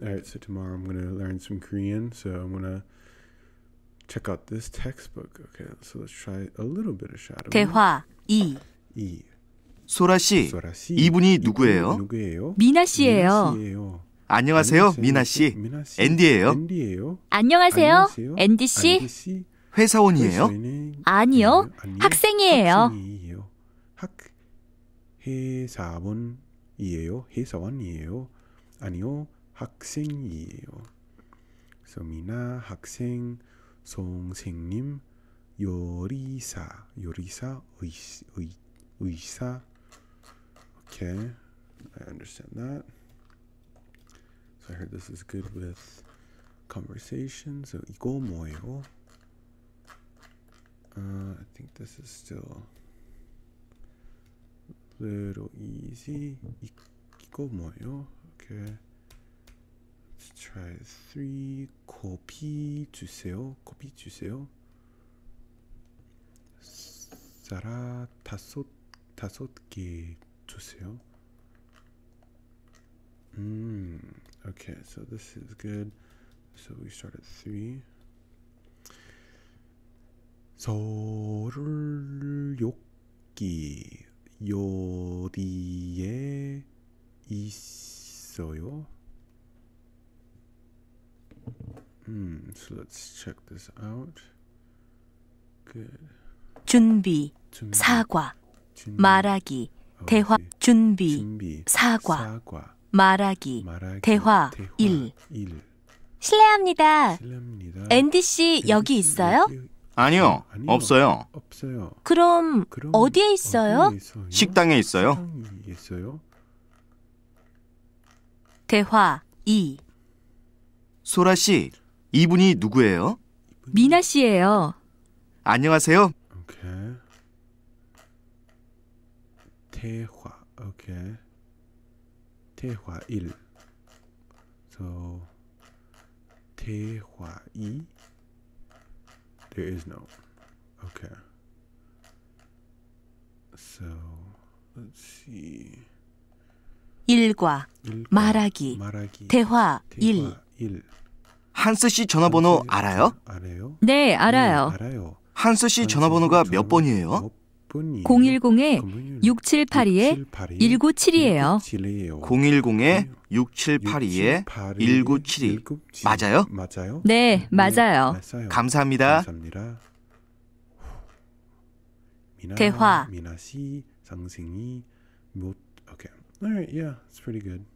all right, so tomorrow I'm going to learn some Korean. So I'm going to check out this textbook. Okay, so let's try a little bit of shadow. 대화 2. 2. 소라 씨, 소라 씨 이분이 누구예요? 누구예요? 미나 씨예요. 미나 씨예요. 안녕하세요, 미나 씨. 미나 씨. 앤디예요. 앤디예요. 안녕하세요, 안녕하세요. 앤디 씨. 앤디 씨. 회사원이에요? 아니요, 아니요. 학생이에요. 학생이에요. 학 회사원이에요. 회사원이에요. 아니요, 학생이에요. 그래서 미나 학생, 선생님, 요리사, 요리사, 의, 의, 의사. Okay, I understand that. So I heard this is good with conversation. So 이거 뭐예요? Uh, I think this is still little easy. 이, 이거 뭐예요? Okay. try three copy 주세요. copy 주세요. 사라 다섯 다섯 개 주세요. Mm, okay, so this is good. So we start at three. 서울 욕기 요디에 있어요. 음, so let's check this out. Good. 준비, 준비 사과, 준비, 말하기, 어, 대화, 준비, 준비 사과, 사과, 말하기, 말하기 대화, 대화 1. 1. 실례합니다. 실례합니다. 앤디 씨 여기 있어요? 아니요, 아니요, 없어요. 없어요. 그럼, 그럼 어디에 있어요? 어디에 있어요? 식당에 있어요. 있어요? 대화 2. 소라 씨, 이분이 누구예요? 미나 씨예요. 안녕하세요. 오케이. 대화. 오케이. 대화 1. So 대화 2. There is no. Okay. So let's see. 일과, 일과 말하기, 말하기 대화, 대화 1. 1. 한스 씨 전화번호 알아요? 알아요? 네, 네, 알아요. 알아요. 한스 씨 전화번호가 몇 번이에요? 0 1 0 6 7 8 2 1 9 7 2 010-6782-1972 맞아요? 맞아요? 네, 네 맞아요. 감사합니다. 감사합니다. 대화. 미나 씨, 상생이 못 오케이. All right, yeah, it's pretty good.